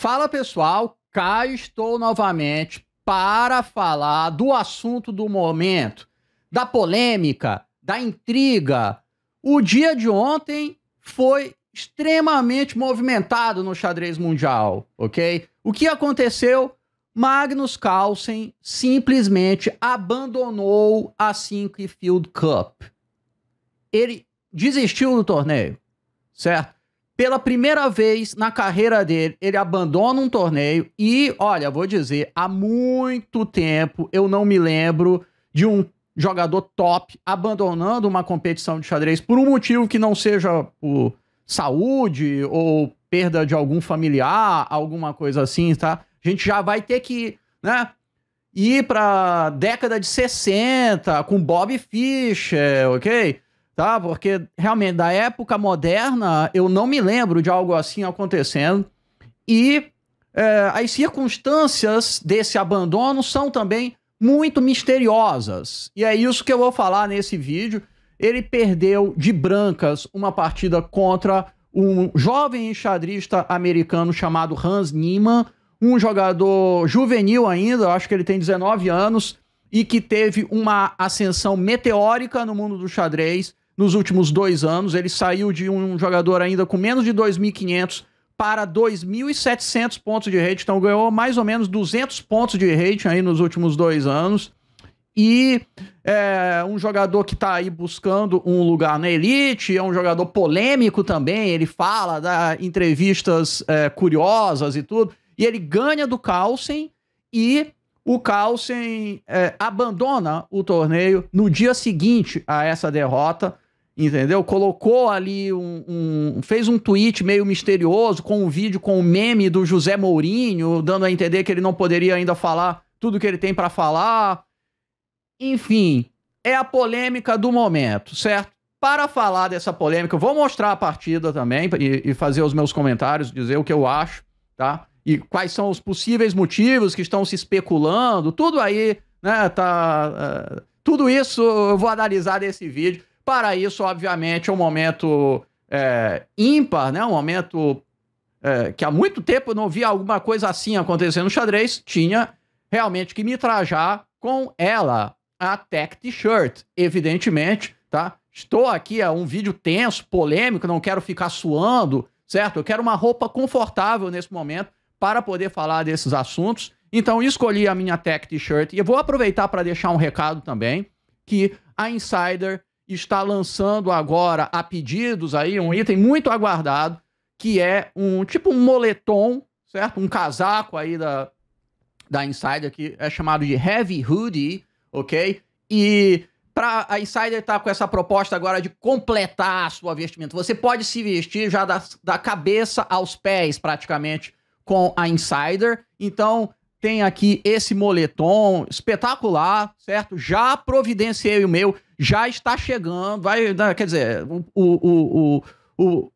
Fala pessoal, cá estou novamente para falar do assunto do momento, da polêmica, da intriga. O dia de ontem foi extremamente movimentado no xadrez mundial, ok? O que aconteceu? Magnus Carlsen simplesmente abandonou a Cinque Field Cup. Ele desistiu do torneio, certo? Pela primeira vez na carreira dele, ele abandona um torneio e, olha, vou dizer, há muito tempo eu não me lembro de um jogador top abandonando uma competição de xadrez por um motivo que não seja por saúde ou perda de algum familiar, alguma coisa assim, tá? A gente já vai ter que, né, ir para década de 60 com Bob Fischer, OK? tá? Porque realmente da época moderna eu não me lembro de algo assim acontecendo e é, as circunstâncias desse abandono são também muito misteriosas e é isso que eu vou falar nesse vídeo. Ele perdeu de brancas uma partida contra um jovem enxadrista americano chamado Hans Niemann, um jogador juvenil ainda, acho que ele tem 19 anos e que teve uma ascensão meteórica no mundo do xadrez nos últimos dois anos. Ele saiu de um jogador ainda com menos de 2.500 para 2.700 pontos de rating. Então ganhou mais ou menos 200 pontos de rating aí nos últimos dois anos. E é um jogador que está aí buscando um lugar na elite, é um jogador polêmico também. Ele fala, dá entrevistas é, curiosas e tudo. E ele ganha do Carlsen e o Carlsen é, abandona o torneio no dia seguinte a essa derrota entendeu? Colocou ali um, um, fez um tweet meio misterioso com um vídeo com o um meme do José Mourinho, dando a entender que ele não poderia ainda falar tudo que ele tem para falar. Enfim, é a polêmica do momento, certo? Para falar dessa polêmica, eu vou mostrar a partida também e, e fazer os meus comentários, dizer o que eu acho, tá? E quais são os possíveis motivos que estão se especulando, tudo aí, né? Tá, uh, tudo isso eu vou analisar nesse vídeo. Para isso, obviamente, é um momento é, ímpar, né? um momento é, que há muito tempo eu não via alguma coisa assim acontecendo no xadrez, tinha realmente que me trajar com ela, a Tech T-shirt, evidentemente, tá? Estou aqui, é um vídeo tenso, polêmico, não quero ficar suando, certo? Eu quero uma roupa confortável nesse momento para poder falar desses assuntos. Então, escolhi a minha Tech T-shirt e eu vou aproveitar para deixar um recado também que a Insider está lançando agora a pedidos aí um item muito aguardado, que é um tipo um moletom, certo? Um casaco aí da, da Insider que é chamado de Heavy Hoodie, ok? E para a Insider tá com essa proposta agora de completar a sua vestimenta. Você pode se vestir já da, da cabeça aos pés, praticamente, com a Insider. Então, tem aqui esse moletom espetacular, certo? Já providenciei o meu já está chegando, vai, quer dizer, o, o, o, o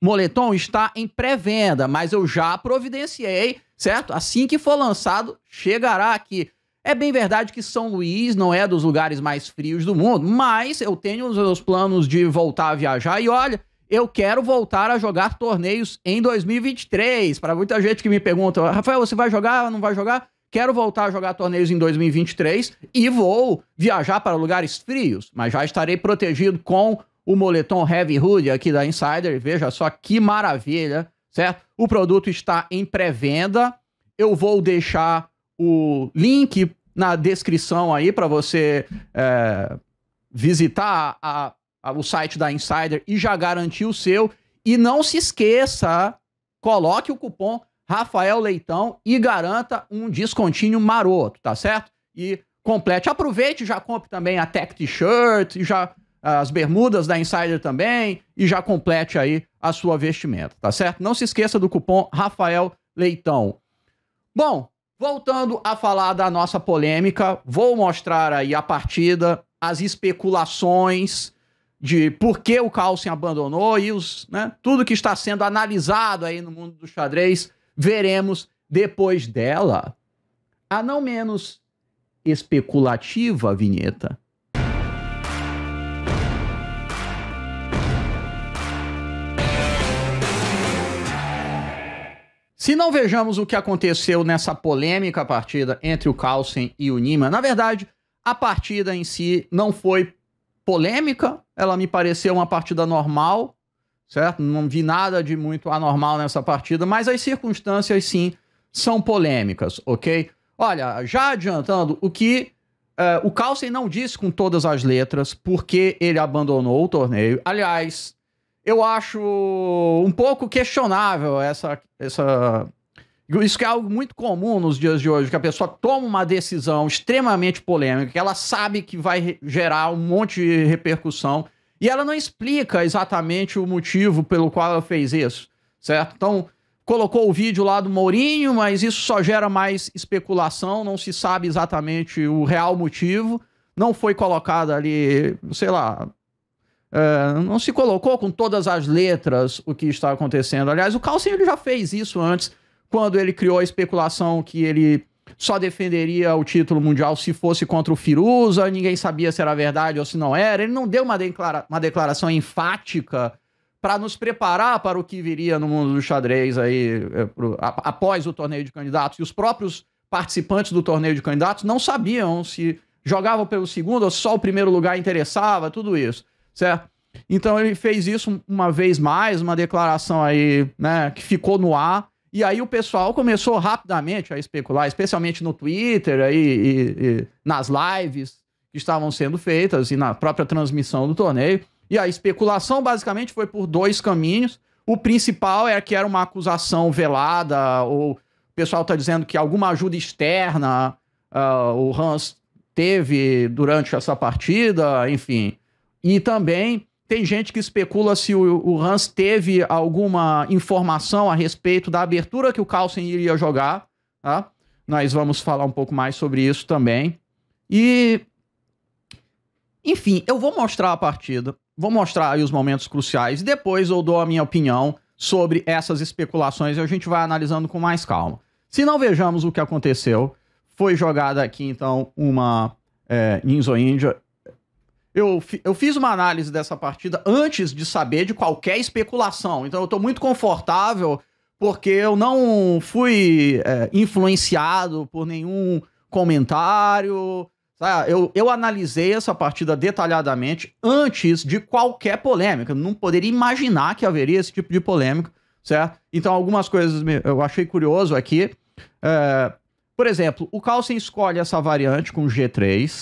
moletom está em pré-venda, mas eu já providenciei, certo? Assim que for lançado, chegará aqui. É bem verdade que São Luís não é dos lugares mais frios do mundo, mas eu tenho os meus planos de voltar a viajar e olha, eu quero voltar a jogar torneios em 2023. Para muita gente que me pergunta, Rafael, você vai jogar? Não vai jogar? quero voltar a jogar torneios em 2023 e vou viajar para lugares frios, mas já estarei protegido com o moletom Heavy Hood aqui da Insider. Veja só que maravilha, certo? O produto está em pré-venda. Eu vou deixar o link na descrição aí para você é, visitar a, a, o site da Insider e já garantir o seu. E não se esqueça, coloque o cupom Rafael Leitão e garanta um descontinho maroto, tá certo? E complete. Aproveite e já compre também a Tech T-shirt e já ah, as bermudas da Insider também e já complete aí a sua vestimenta, tá certo? Não se esqueça do cupom Rafael Leitão. Bom, voltando a falar da nossa polêmica, vou mostrar aí a partida, as especulações de por que o Carlsen abandonou e os, né, tudo que está sendo analisado aí no mundo do xadrez veremos depois dela a não menos especulativa vinheta. Se não vejamos o que aconteceu nessa polêmica partida entre o Carlsen e o Nima, na verdade, a partida em si não foi polêmica, ela me pareceu uma partida normal, certo? Não vi nada de muito anormal nessa partida, mas as circunstâncias sim são polêmicas, ok? Olha, já adiantando, o que uh, o Carlsen não disse com todas as letras porque ele abandonou o torneio. Aliás, eu acho um pouco questionável essa, essa. Isso que é algo muito comum nos dias de hoje, que a pessoa toma uma decisão extremamente polêmica, que ela sabe que vai gerar um monte de repercussão e ela não explica exatamente o motivo pelo qual ela fez isso, certo? Então, colocou o vídeo lá do Mourinho, mas isso só gera mais especulação, não se sabe exatamente o real motivo. Não foi colocada ali, sei lá, é, não se colocou com todas as letras o que está acontecendo. Aliás, o Carlsen ele já fez isso antes, quando ele criou a especulação que ele só defenderia o título mundial se fosse contra o Firuza, ninguém sabia se era verdade ou se não era. Ele não deu uma, declara uma declaração enfática para nos preparar para o que viria no mundo do xadrez aí é, pro, após o torneio de candidatos. E os próprios participantes do torneio de candidatos não sabiam se jogavam pelo segundo ou só o primeiro lugar interessava, tudo isso, certo? Então ele fez isso uma vez mais, uma declaração aí, né, que ficou no ar e aí o pessoal começou rapidamente a especular, especialmente no Twitter aí, e, e nas lives que estavam sendo feitas e na própria transmissão do torneio. E a especulação basicamente foi por dois caminhos. O principal é que era uma acusação velada, ou o pessoal está dizendo que alguma ajuda externa uh, o Hans teve durante essa partida, enfim. E também tem gente que especula se o, o Hans teve alguma informação a respeito da abertura que o Carlsen iria jogar. Tá? Nós vamos falar um pouco mais sobre isso também. E. Enfim, eu vou mostrar a partida, vou mostrar aí os momentos cruciais, depois eu dou a minha opinião sobre essas especulações e a gente vai analisando com mais calma. Se não vejamos o que aconteceu, foi jogada aqui então uma é, Ninzo Índia eu, eu fiz uma análise dessa partida antes de saber de qualquer especulação. Então eu tô muito confortável porque eu não fui é, influenciado por nenhum comentário. Sabe? Eu, eu analisei essa partida detalhadamente antes de qualquer polêmica. Não poderia imaginar que haveria esse tipo de polêmica, certo? Então, algumas coisas eu achei curioso aqui. É, por exemplo, o Carlsen escolhe essa variante com G3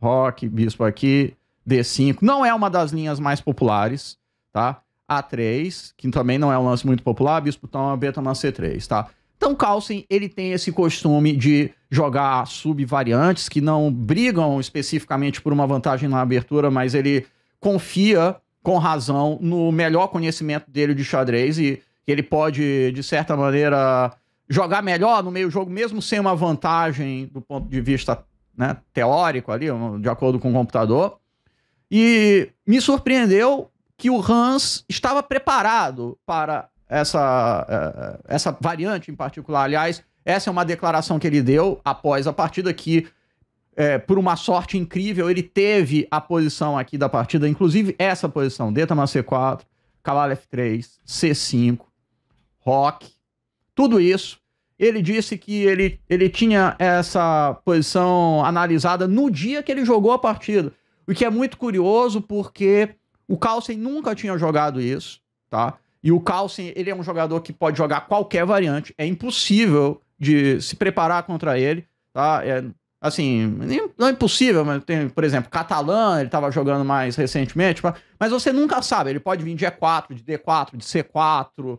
rock, bispo aqui, D5. Não é uma das linhas mais populares, tá? A3, que também não é um lance muito popular, bispo toma, beta na C3, tá? Então, Carlsen, ele tem esse costume de jogar subvariantes que não brigam especificamente por uma vantagem na abertura, mas ele confia com razão no melhor conhecimento dele de xadrez e ele pode, de certa maneira, jogar melhor no meio jogo, mesmo sem uma vantagem do ponto de vista né, teórico ali, de acordo com o computador. E me surpreendeu que o Hans estava preparado para essa, é, é, essa variante em particular. Aliás, essa é uma declaração que ele deu após a partida que, é, por uma sorte incrível, ele teve a posição aqui da partida, inclusive essa posição, Detama C4, Cavalo F3, C5, Rock, tudo isso ele disse que ele, ele tinha essa posição analisada no dia que ele jogou a partida. O que é muito curioso porque o Carlsen nunca tinha jogado isso, tá? E o Carlsen, ele é um jogador que pode jogar qualquer variante. É impossível de se preparar contra ele, tá? É, assim, não é impossível, mas tem, por exemplo, Catalã, ele estava jogando mais recentemente, mas você nunca sabe, ele pode vir de E4, de D4, de C4,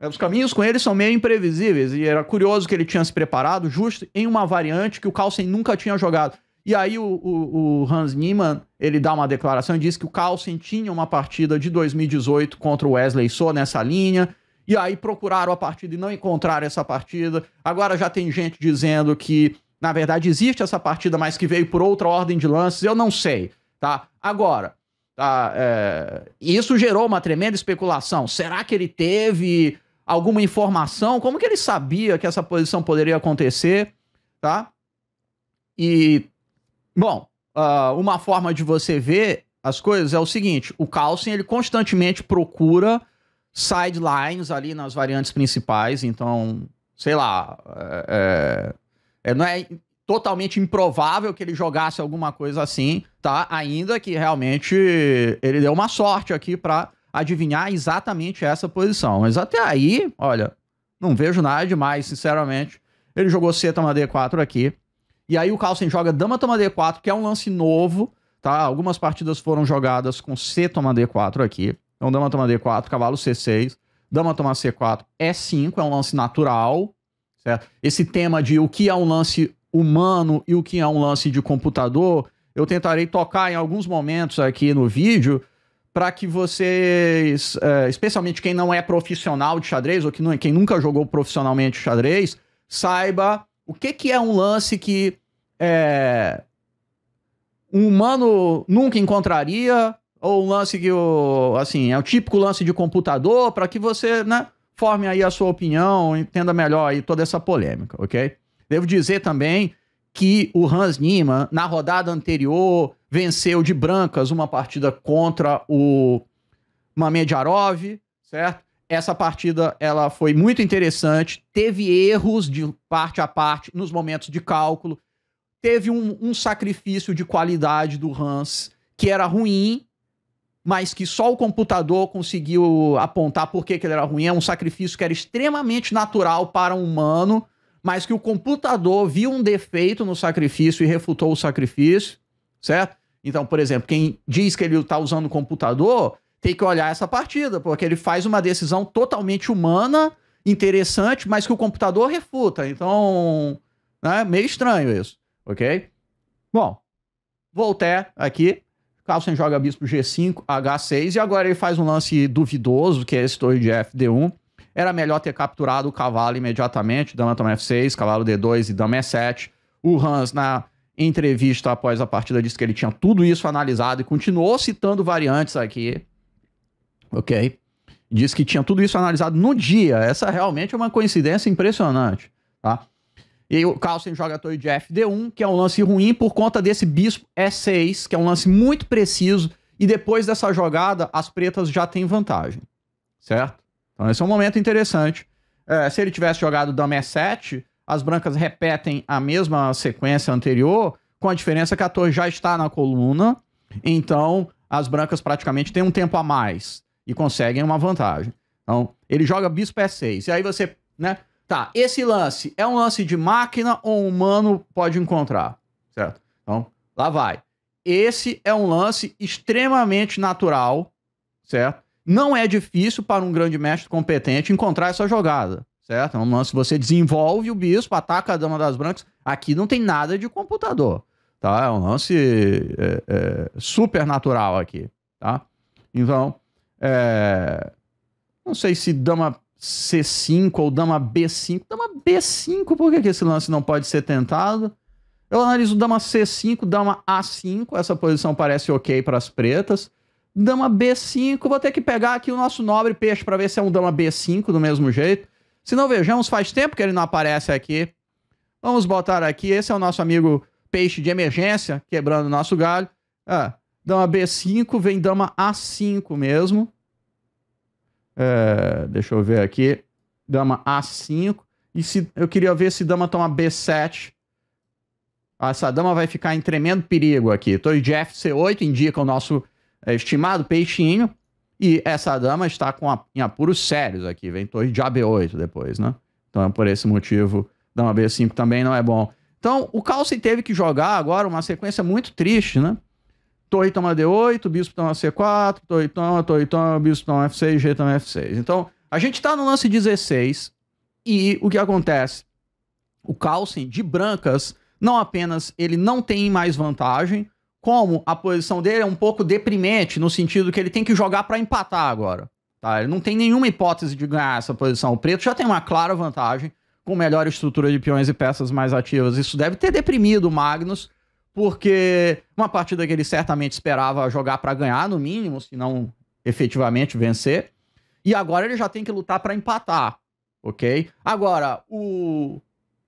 é, os caminhos com ele são meio imprevisíveis e era curioso que ele tinha se preparado justo em uma variante que o Carlsen nunca tinha jogado. E aí o, o, o Hans Niemann, ele dá uma declaração e diz que o Carlsen tinha uma partida de 2018 contra o Wesley só nessa linha. E aí procuraram a partida e não encontraram essa partida. Agora já tem gente dizendo que, na verdade, existe essa partida, mas que veio por outra ordem de lances. Eu não sei, tá? Agora, tá, é... isso gerou uma tremenda especulação. Será que ele teve alguma informação? Como que ele sabia que essa posição poderia acontecer? Tá? E, bom, uh, uma forma de você ver as coisas é o seguinte: o Carlsen ele constantemente procura sidelines ali nas variantes principais, então, sei lá, é, é, é não é totalmente improvável que ele jogasse alguma coisa assim, tá? Ainda que realmente ele deu uma sorte aqui para adivinhar exatamente essa posição. Mas até aí, olha, não vejo nada demais, sinceramente. Ele jogou C, toma D4 aqui. E aí o Carlsen joga dama, toma D4, que é um lance novo, tá? Algumas partidas foram jogadas com C, toma D4 aqui. Então dama, toma D4, cavalo C6, dama, toma C4, E5, é um lance natural, certo? Esse tema de o que é um lance humano e o que é um lance de computador, eu tentarei tocar em alguns momentos aqui no vídeo, para que vocês, é, especialmente quem não é profissional de xadrez ou que não, é, quem nunca jogou profissionalmente xadrez, saiba o que, que é um lance que é, um humano nunca encontraria ou um lance que o assim é o típico lance de computador para que você, né, forme aí a sua opinião, entenda melhor aí toda essa polêmica, ok? Devo dizer também que o Hans Niemann, na rodada anterior, venceu de brancas uma partida contra o Mamedjarov, certo? Essa partida ela foi muito interessante, teve erros de parte a parte nos momentos de cálculo, teve um, um sacrifício de qualidade do Hans que era ruim, mas que só o computador conseguiu apontar por que, que ele era ruim. É um sacrifício que era extremamente natural para um humano, mas que o computador viu um defeito no sacrifício e refutou o sacrifício, certo? Então, por exemplo, quem diz que ele está usando o computador tem que olhar essa partida, porque ele faz uma decisão totalmente humana, interessante, mas que o computador refuta. Então, né, meio estranho isso, ok? Bom, Voltaire aqui. Carlsen joga bispo G5, H6, e agora ele faz um lance duvidoso, que é esse torre de F, 1 era melhor ter capturado o cavalo imediatamente, dama toma F6, cavalo D2 e dama E7. O Hans, na entrevista após a partida, disse que ele tinha tudo isso analisado e continuou citando variantes aqui. Ok? Diz que tinha tudo isso analisado no dia. Essa realmente é uma coincidência impressionante, tá? E o Carlsen joga a torre de FD1, que é um lance ruim por conta desse bispo E6, que é um lance muito preciso. E depois dessa jogada, as pretas já têm vantagem, certo? Então esse é um momento interessante. É, se ele tivesse jogado Dama E7, as brancas repetem a mesma sequência anterior, com a diferença que a torre já está na coluna, então as brancas praticamente têm um tempo a mais e conseguem uma vantagem. Então, ele joga bispo E6. E aí você, né? Tá, esse lance é um lance de máquina ou humano pode encontrar, certo? Então, lá vai. Esse é um lance extremamente natural, certo? Não é difícil para um grande mestre competente encontrar essa jogada, certo? É um lance você desenvolve o bispo, ataca a dama das brancas. Aqui não tem nada de computador, tá? É um lance é, é, super natural aqui, tá? Então, é... não sei se dama C5 ou dama B5. Dama B5, por que, que esse lance não pode ser tentado? Eu analiso dama C5, dama A5. Essa posição parece ok para as pretas. Dama B5, vou ter que pegar aqui o nosso nobre peixe para ver se é um dama B5 do mesmo jeito. Se não vejamos, faz tempo que ele não aparece aqui. Vamos botar aqui, esse é o nosso amigo peixe de emergência, quebrando o nosso galho. Ah, dama B5, vem dama A5 mesmo. É, deixa eu ver aqui. Dama A5. E se, eu queria ver se dama toma B7. Ah, essa dama vai ficar em tremendo perigo aqui. Torre de F C8 indica o nosso é, estimado peixinho. E essa dama está com a, em apuros sérios aqui. Vem torre de AB8 depois, né? Então, é por esse motivo, dama B5 também não é bom. Então, o Calci teve que jogar agora uma sequência muito triste, né? Torre toma D8, bispo toma C4, torre toma, torre toma, bispo toma F6, G toma F6. Então, a gente está no lance 16 e o que acontece? O Carlsen de brancas, não apenas ele não tem mais vantagem, como a posição dele é um pouco deprimente, no sentido que ele tem que jogar para empatar agora. Tá? Ele não tem nenhuma hipótese de ganhar essa posição. O preto já tem uma clara vantagem, com melhor estrutura de peões e peças mais ativas. Isso deve ter deprimido o Magnus, porque uma partida que ele certamente esperava jogar para ganhar, no mínimo, se não efetivamente vencer. E agora ele já tem que lutar para empatar, ok? Agora, o,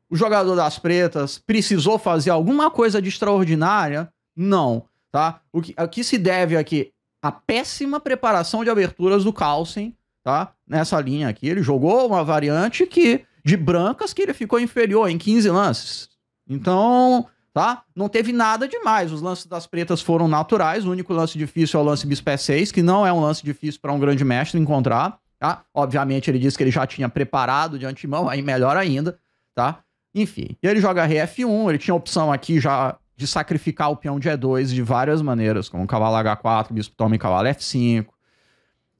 o jogador das pretas precisou fazer alguma coisa de extraordinária não, tá? O que, o que se deve aqui? A péssima preparação de aberturas do Carlsen, tá? Nessa linha aqui. Ele jogou uma variante que de brancas que ele ficou inferior em 15 lances. Então, tá? Não teve nada demais. Os lances das pretas foram naturais. O único lance difícil é o lance bispé 6, que não é um lance difícil para um grande mestre encontrar, tá? Obviamente ele disse que ele já tinha preparado de antemão, aí melhor ainda, tá? Enfim, ele joga Rf1, ele tinha opção aqui já de sacrificar o peão de E2 de várias maneiras, como cavalo H4, bispo toma em cavalo F5,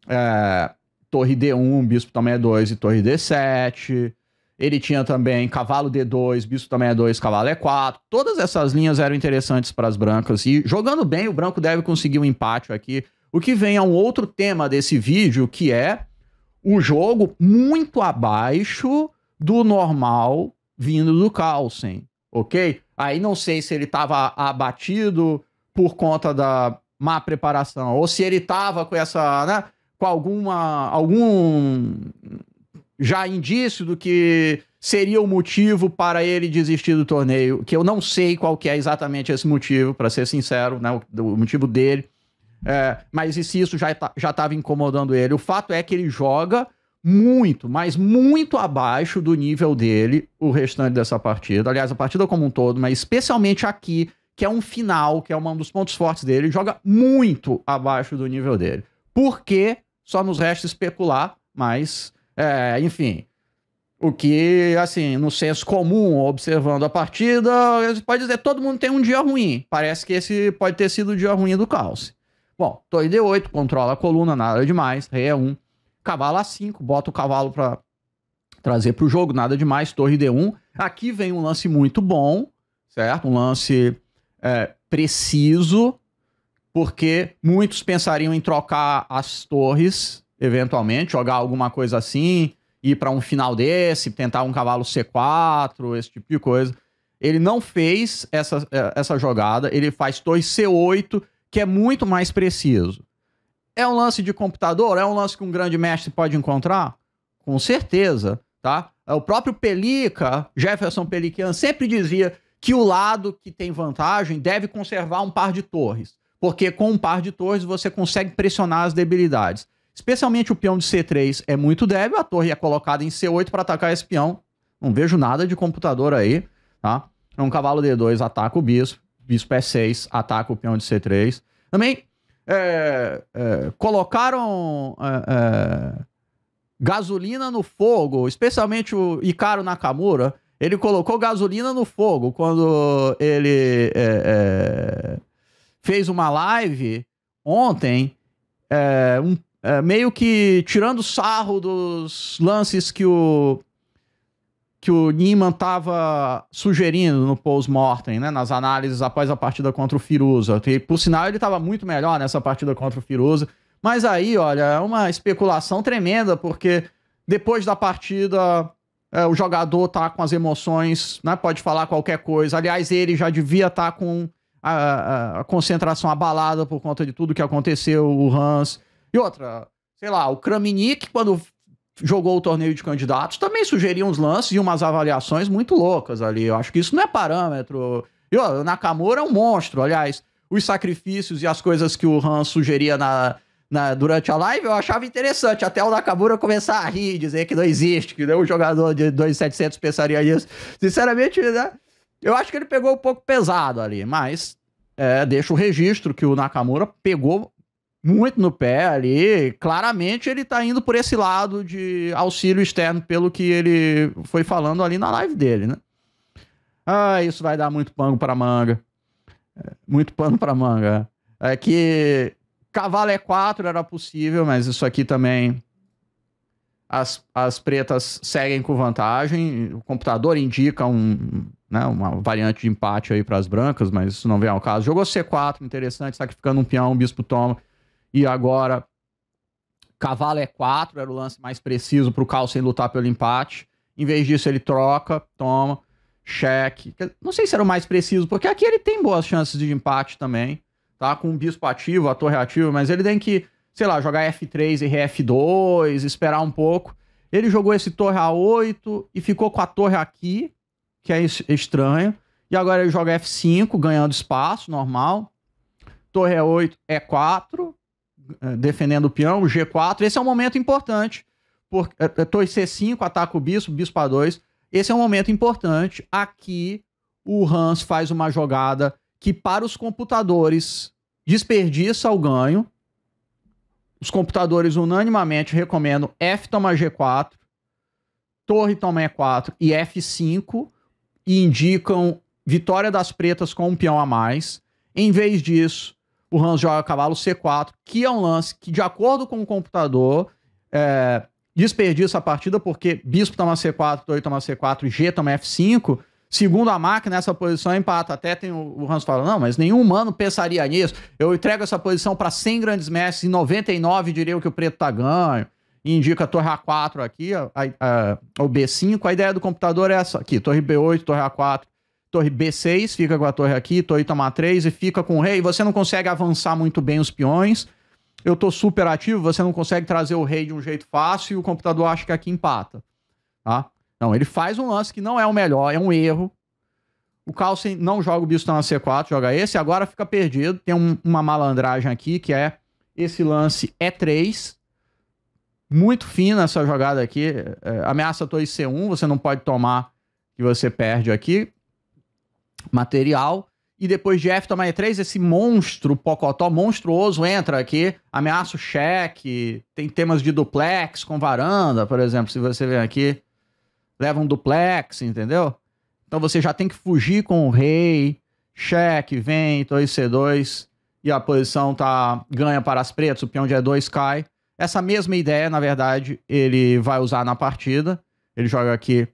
é, torre D1, bispo toma E2 e torre D7. Ele tinha também cavalo D2, bispo toma e 2, cavalo é 4. Todas essas linhas eram interessantes para as brancas. E jogando bem, o branco deve conseguir um empate aqui. O que vem a é um outro tema desse vídeo, que é o jogo muito abaixo do normal vindo do Carlsen, ok? Aí não sei se ele estava abatido por conta da má preparação ou se ele estava com essa, né, com alguma algum já indício do que seria o motivo para ele desistir do torneio, que eu não sei qual que é exatamente esse motivo, para ser sincero, né, o, o motivo dele. É, mas e se isso já tá, já estava incomodando ele? O fato é que ele joga muito, mas muito abaixo do nível dele o restante dessa partida. Aliás, a partida como um todo, mas especialmente aqui, que é um final, que é um dos pontos fortes dele, joga muito abaixo do nível dele. Por quê? Só nos resta especular, mas, é, enfim. O que, assim, no senso comum, observando a partida, pode dizer todo mundo tem um dia ruim. Parece que esse pode ter sido o dia ruim do Calce. Bom, em D8, controla a coluna, nada demais, rei é 1. Um cavalo A5, bota o cavalo para trazer para o jogo, nada demais, torre D1. Aqui vem um lance muito bom, certo? Um lance é, preciso, porque muitos pensariam em trocar as torres, eventualmente, jogar alguma coisa assim, ir para um final desse, tentar um cavalo C4, esse tipo de coisa. Ele não fez essa, é, essa jogada, ele faz torre C8, que é muito mais preciso. É um lance de computador? É um lance que um grande mestre pode encontrar? Com certeza, tá? É, o próprio Pelica, Jefferson Pelican, sempre dizia que o lado que tem vantagem deve conservar um par de torres, porque com um par de torres você consegue pressionar as debilidades. Especialmente o peão de C3 é muito débil, a torre é colocada em C8 para atacar esse peão. Não vejo nada de computador aí, tá? É um cavalo D2, ataca o bispo, bispo é E6, ataca o peão de C3. Também é, é, colocaram é, é, gasolina no fogo, especialmente o Icaro Nakamura. Ele colocou gasolina no fogo quando ele é, fez uma live ontem, um, meio que tirando sarro dos lances que o que o Niemann estava sugerindo no post mortem né, nas análises após a partida contra o Firuza. E, por sinal, ele estava muito melhor nessa partida contra o Firuza. Mas aí, olha, é uma especulação tremenda, porque depois da partida, é, o jogador tá com as emoções, né, pode falar qualquer coisa. Aliás, ele já devia estar tá com a, a, concentração abalada por conta de tudo que aconteceu, o Hans. E outra, sei lá, o Kramnik, quando jogou o torneio de candidatos, também sugeria uns lances e umas avaliações muito loucas ali. Eu acho que isso não é parâmetro. E, ó, o Nakamura é um monstro, aliás. Os sacrifícios e as coisas que o Han sugeria na, na, durante a live, eu achava interessante. Até o Nakamura começar a rir, dizer que não existe, que nenhum jogador de 2,700 pensaria nisso. Sinceramente, né? Eu acho que ele pegou um pouco pesado ali, mas é, deixa o registro que o Nakamura pegou muito no pé ali. Claramente ele tá indo por esse lado de auxílio externo, pelo que ele foi falando ali na live dele, né? Ah, isso vai dar muito pano para manga. É, muito pano para manga. É. é que cavalo é 4 era possível, mas isso aqui também as, as pretas seguem com vantagem. O computador indica um, né, uma variante de empate aí para as brancas, mas isso não vem ao caso. Jogou C4, interessante, sacrificando um peão, um bispo toma e agora cavalo é 4, era o lance mais preciso para o Carlsen lutar pelo empate. Em vez disso, ele troca, toma, cheque. Não sei se era o mais preciso, porque aqui ele tem boas chances de empate também, tá? Com o bispo ativo, a torre ativa, mas ele tem que, sei lá, jogar F3 e RF2, esperar um pouco. Ele jogou esse torre A8 e ficou com a torre aqui, que é estranho. E agora ele joga F5, ganhando espaço, normal. Torre E8, é E4, eh, defendendo o peão, o G4. Esse é um momento importante. Por, torre eh, eh, C5, ataca o bispo, bispo A2. Esse é um momento importante. Aqui, o Hans faz uma jogada que, para os computadores, desperdiça o ganho. Os computadores unanimamente recomendam F toma G4, torre toma E4 e F5 e indicam vitória das pretas com um peão a mais. Em vez disso, o Hans joga cavalo C4, que é um lance que, de acordo com o computador, é, desperdiça a partida, porque bispo toma C4, torre toma C4, G toma F5. Segundo a máquina, essa posição empata. Até tem o, o Hans falando, não, mas nenhum humano pensaria nisso. Eu entrego essa posição para 100 grandes mestres e 99 diriam que o preto tá ganho. E indica a torre A4 aqui, a, a, a, o B5. A ideia do computador é essa aqui, torre B8, torre A4, torre B6, fica com a torre aqui, torre toma 3 e fica com o rei. Você não consegue avançar muito bem os peões. Eu tô super ativo, você não consegue trazer o rei de um jeito fácil e o computador acha que aqui empata. Tá? Não, ele faz um lance que não é o melhor, é um erro. O Carlsen não joga o bicho tá na C4, joga esse, agora fica perdido. Tem um, uma malandragem aqui que é esse lance E3. Muito fina essa jogada aqui. É, ameaça torre C1, você não pode tomar que você perde aqui material. E depois de F 3, esse monstro pocotó monstruoso entra aqui, ameaça o cheque, tem temas de duplex com varanda, por exemplo, se você vem aqui, leva um duplex, entendeu? Então você já tem que fugir com o rei, cheque, vem, 2 C2, e a posição tá ganha para as pretas, o peão de E2 cai. Essa mesma ideia, na verdade, ele vai usar na partida. Ele joga aqui,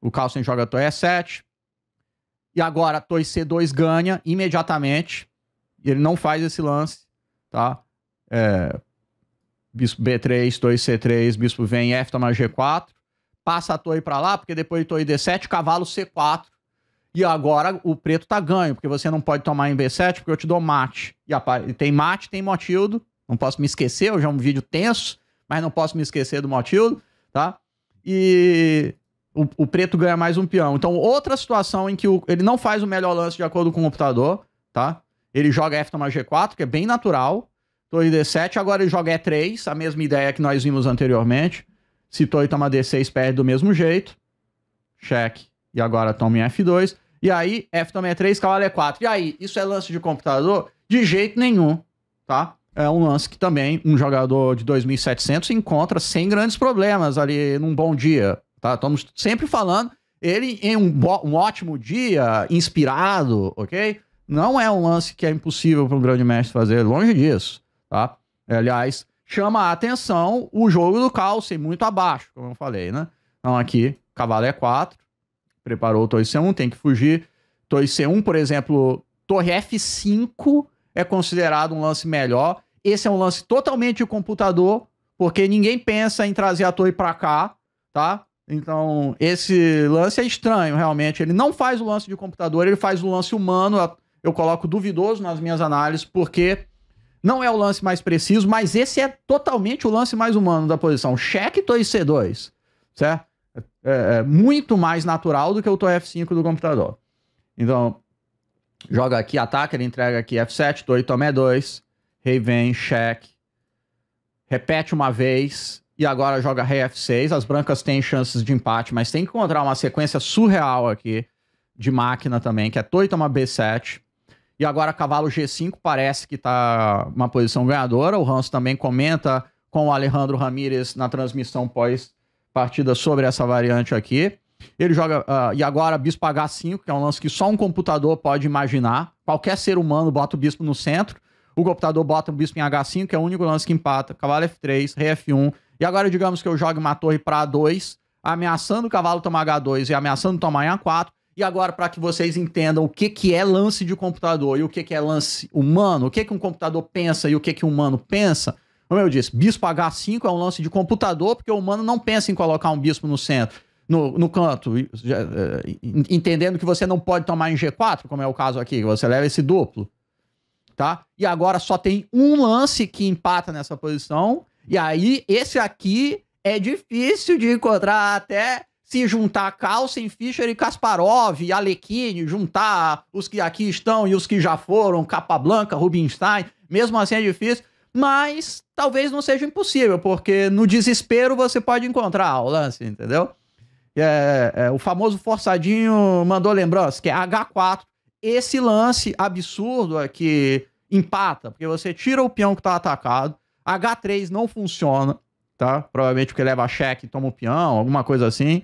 o Carlsen joga to E7, e agora a C2 ganha imediatamente. E Ele não faz esse lance, tá? É, bispo B3, Toy C3, bispo vem, F toma G4. Passa a Toy pra lá, porque depois de Toy D7, cavalo C4. E agora o preto tá ganho, porque você não pode tomar em B7, porque eu te dou mate. E tem mate, tem motildo. Não posso me esquecer, hoje é um vídeo tenso, mas não posso me esquecer do motildo, tá? E o, o, preto ganha mais um peão. Então, outra situação em que o, ele não faz o melhor lance de acordo com o computador, tá? Ele joga F toma G4, que é bem natural. Torre D7, agora ele joga E3, a mesma ideia que nós vimos anteriormente. Se torre toma D6, perde do mesmo jeito. Cheque. E agora toma em F2. E aí, F toma E3, cavalo E4. E aí, isso é lance de computador? De jeito nenhum, tá? É um lance que também um jogador de 2.700 encontra sem grandes problemas ali num bom dia, Tá? Estamos sempre falando. Ele em um, um ótimo dia, inspirado, ok? Não é um lance que é impossível para um grande mestre fazer, longe disso. Tá? É, aliás, chama a atenção o jogo do Carlsen muito abaixo, como eu falei, né? Então aqui, cavalo é 4, preparou o torre C1, tem que fugir. Torre C1, por exemplo, torre F5 é considerado um lance melhor. Esse é um lance totalmente de computador, porque ninguém pensa em trazer a torre para cá, tá? Então, esse lance é estranho, realmente. Ele não faz o lance de computador, ele faz o lance humano. Eu coloco duvidoso nas minhas análises, porque não é o lance mais preciso, mas esse é totalmente o lance mais humano da posição. Cheque 2 C2, certo? É, é, é, muito mais natural do que o F5 do computador. Então, joga aqui, ataca, ele entrega aqui F7, 2 e 2, rei vem, cheque, repete uma vez, e agora joga rei F6. As brancas têm chances de empate, mas tem que encontrar uma sequência surreal aqui de máquina também, que é Toitama B7. E agora cavalo G5 parece que tá uma posição ganhadora. O Hans também comenta com o Alejandro Ramírez na transmissão pós-partida sobre essa variante aqui. Ele joga. Uh, e agora bispo H5, que é um lance que só um computador pode imaginar. Qualquer ser humano bota o bispo no centro o computador bota um bispo em H5, que é o único lance que empata, cavalo F3, rei F1, e agora digamos que eu jogue uma torre para A2, ameaçando o cavalo tomar H2 e ameaçando tomar em A4, e agora para que vocês entendam o que, que é lance de computador e o que, que é lance humano, o que, que um computador pensa e o que, que um humano pensa, como eu disse, bispo H5 é um lance de computador, porque o humano não pensa em colocar um bispo no centro, no, no canto, é, entendendo que você não pode tomar em G4, como é o caso aqui, que você leva esse duplo tá? E agora só tem um lance que empata nessa posição. E aí, esse aqui é difícil de encontrar até se juntar Carlsen, Fischer e Kasparov, e Alekhine, juntar os que aqui estão e os que já foram, Capablanca, Rubinstein, mesmo assim é difícil, mas talvez não seja impossível, porque no desespero você pode encontrar o lance, entendeu? É, é, o famoso forçadinho mandou lembrança, que é H4, esse lance absurdo é que empata, porque você tira o peão que tá atacado, H3 não funciona, tá? Provavelmente porque leva cheque, toma o peão, alguma coisa assim.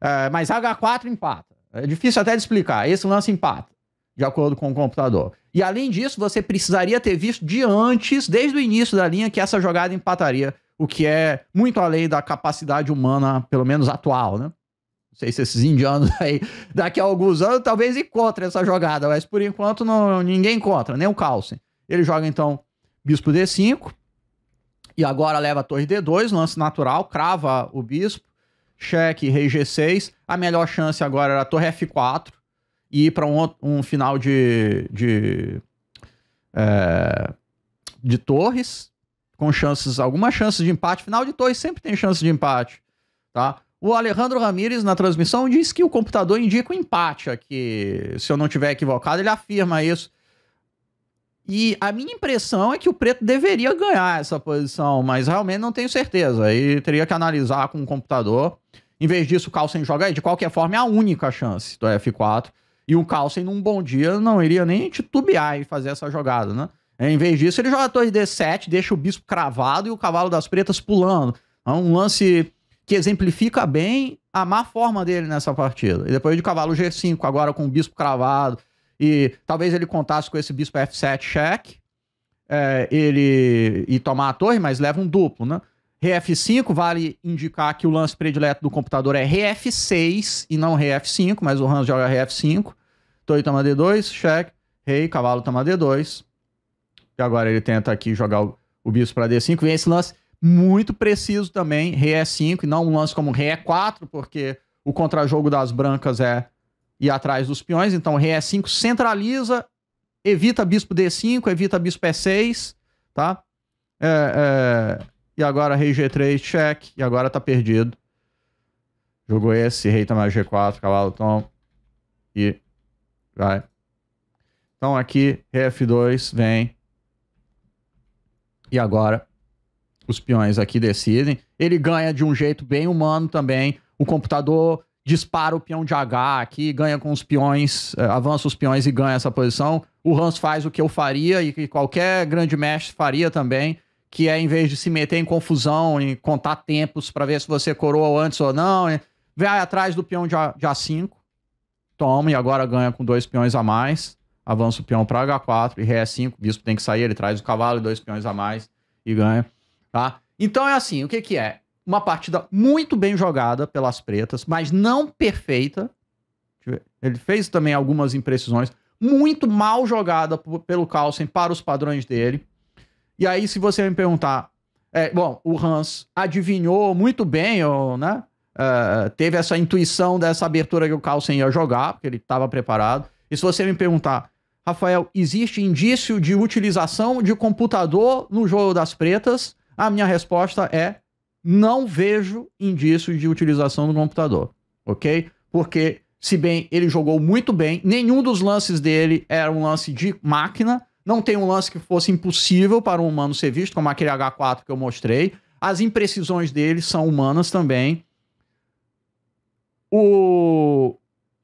É, mas H4 empata. É difícil até de explicar. Esse lance empata, de acordo com o computador. E além disso, você precisaria ter visto de antes, desde o início da linha, que essa jogada empataria, o que é muito além da capacidade humana, pelo menos atual, né? Não sei se esses indianos aí, daqui a alguns anos, talvez encontrem essa jogada, mas por enquanto não, ninguém encontra, nem o Carlsen. Ele joga então bispo D5, e agora leva a torre D2, lance natural, crava o bispo, cheque, rei G6. A melhor chance agora era a torre F4 e ir para um, um final de, de, é, de torres, com chances, alguma chance de empate. Final de torres sempre tem chance de empate, tá? O Alejandro Ramírez, na transmissão, diz que o computador indica o um empate aqui. Se eu não tiver equivocado, ele afirma isso. E a minha impressão é que o preto deveria ganhar essa posição, mas realmente não tenho certeza. Aí teria que analisar com o computador. Em vez disso, o Carlsen joga aí. De qualquer forma, é a única chance do F4. E o Carlsen, num bom dia, não iria nem titubear e fazer essa jogada, né? Em vez disso, ele joga a torre D7, deixa o bispo cravado e o cavalo das pretas pulando. É um lance que exemplifica bem a má forma dele nessa partida. E depois de cavalo G5, agora com o bispo cravado, e talvez ele contasse com esse bispo F7 cheque, é, ele e tomar a torre, mas leva um duplo, né? RF5, vale indicar que o lance predileto do computador é RF6 e não RF5, mas o Hans joga RF5. Torre toma D2, cheque, rei, cavalo toma D2. E agora ele tenta aqui jogar o, o bispo para D5. Vem esse lance muito preciso também, re 5 é e não um lance como re 4, é porque o contra-jogo das brancas é ir atrás dos peões, então re 5 é centraliza, evita bispo D5, evita bispo E6, tá? É, é... E agora rei G3, check, e agora tá perdido. Jogou esse, rei também tá G4, cavalo, tom, e vai. Então aqui, Ré F2, vem. E agora os peões aqui decidem. Ele ganha de um jeito bem humano também. O computador dispara o peão de H aqui, ganha com os peões, eh, avança os peões e ganha essa posição. O Hans faz o que eu faria e que qualquer grande mestre faria também, que é em vez de se meter em confusão, em contar tempos para ver se você coroa antes ou não, eh, vai atrás do peão de, A, 5 toma e agora ganha com dois peões a mais, avança o peão para H4 e Ré5, o bispo tem que sair, ele traz o cavalo e dois peões a mais e ganha tá? Então é assim, o que que é? Uma partida muito bem jogada pelas pretas, mas não perfeita. Ele fez também algumas imprecisões. Muito mal jogada pelo Carlsen para os padrões dele. E aí, se você me perguntar, é, bom, o Hans adivinhou muito bem, ou, né? Uh, teve essa intuição dessa abertura que o Carlsen ia jogar, porque ele estava preparado. E se você me perguntar, Rafael, existe indício de utilização de computador no jogo das pretas? A minha resposta é: não vejo indícios de utilização do computador, ok? Porque, se bem ele jogou muito bem, nenhum dos lances dele era um lance de máquina, não tem um lance que fosse impossível para um humano ser visto, como aquele H4 que eu mostrei. As imprecisões dele são humanas também. O...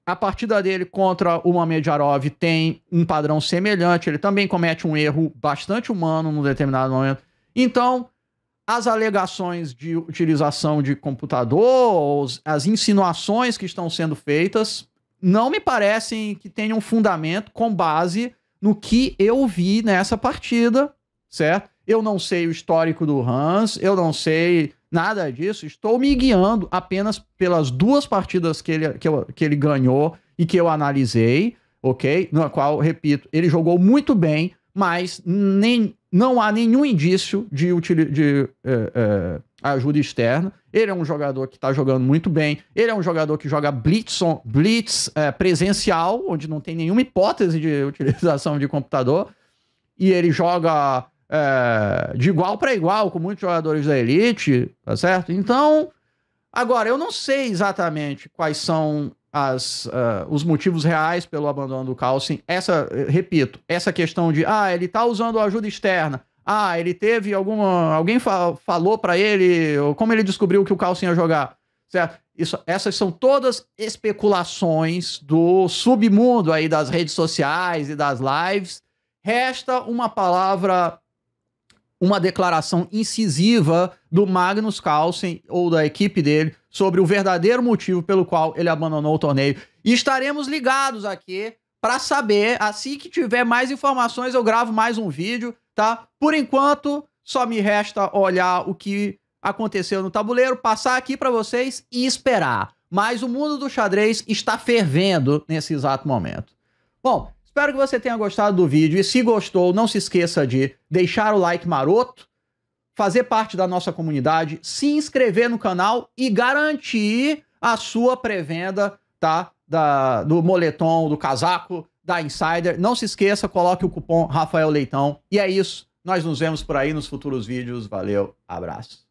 A partida dele contra o Mamedjarov tem um padrão semelhante. Ele também comete um erro bastante humano num determinado momento. Então, as alegações de utilização de computador, as insinuações que estão sendo feitas, não me parecem que tenham fundamento com base no que eu vi nessa partida, certo? Eu não sei o histórico do Hans, eu não sei nada disso, estou me guiando apenas pelas duas partidas que ele, que, eu, que ele ganhou e que eu analisei, ok? Na qual, repito, ele jogou muito bem, mas nem não há nenhum indício de, de é, é, ajuda externa. Ele é um jogador que está jogando muito bem. Ele é um jogador que joga blitz, on, blitz é, presencial, onde não tem nenhuma hipótese de utilização de computador. E ele joga é, de igual para igual com muitos jogadores da elite, tá certo? Então, agora, eu não sei exatamente quais são as, uh, os motivos reais pelo abandono do Carlson. Essa, eh, repito, essa questão de, ah, ele está usando ajuda externa. Ah, ele teve alguma. Alguém fa falou para ele como ele descobriu que o Carlson ia jogar. Certo? Isso, essas são todas especulações do submundo aí das redes sociais e das lives. Resta uma palavra uma declaração incisiva do Magnus Carlsen ou da equipe dele sobre o verdadeiro motivo pelo qual ele abandonou o torneio. E estaremos ligados aqui para saber. Assim que tiver mais informações, eu gravo mais um vídeo, tá? Por enquanto, só me resta olhar o que aconteceu no tabuleiro, passar aqui para vocês e esperar. Mas o mundo do xadrez está fervendo nesse exato momento. Bom, Espero que você tenha gostado do vídeo e se gostou, não se esqueça de deixar o like maroto, fazer parte da nossa comunidade, se inscrever no canal e garantir a sua pré-venda, tá? Da, do moletom, do casaco, da Insider. Não se esqueça, coloque o cupom Rafael Leitão. E é isso. Nós nos vemos por aí nos futuros vídeos. Valeu, abraço.